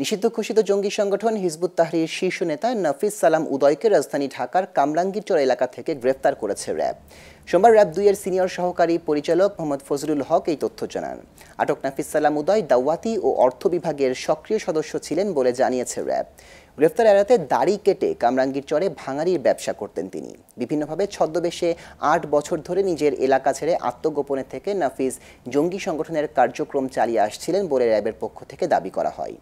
নিষিদ্ধ ঘোষিত জঙ্গি সংগঠন হিজবুত তাহরির শীর্ষ নেতা নফিস সালাম উদয়কে রাজধানী ঢাকার চর এলাকা থেকে গ্রেফতার করেছে র্যাব সোমবার র্যাব দুইয়ের সিনিয়র সহকারী পরিচালক মোহাম্মদ ফজলুল হক এই তথ্য জানান আটক নাফিস সালাম উদয় দাওয়াতি ও অর্থ বিভাগের সক্রিয় সদস্য ছিলেন বলে জানিয়েছে র্যাব গ্রেফতার এড়াতে দাড়ি কেটে কামরাঙ্গীর চরে ভাঙারির ব্যবসা করতেন তিনি বিভিন্নভাবে ছদ্মবেশে আট বছর ধরে নিজের এলাকা ছেড়ে আত্মগোপনে থেকে নাফিজ জঙ্গি সংগঠনের কার্যক্রম চালিয়ে আসছিলেন বলে র্যাবের পক্ষ থেকে দাবি করা হয়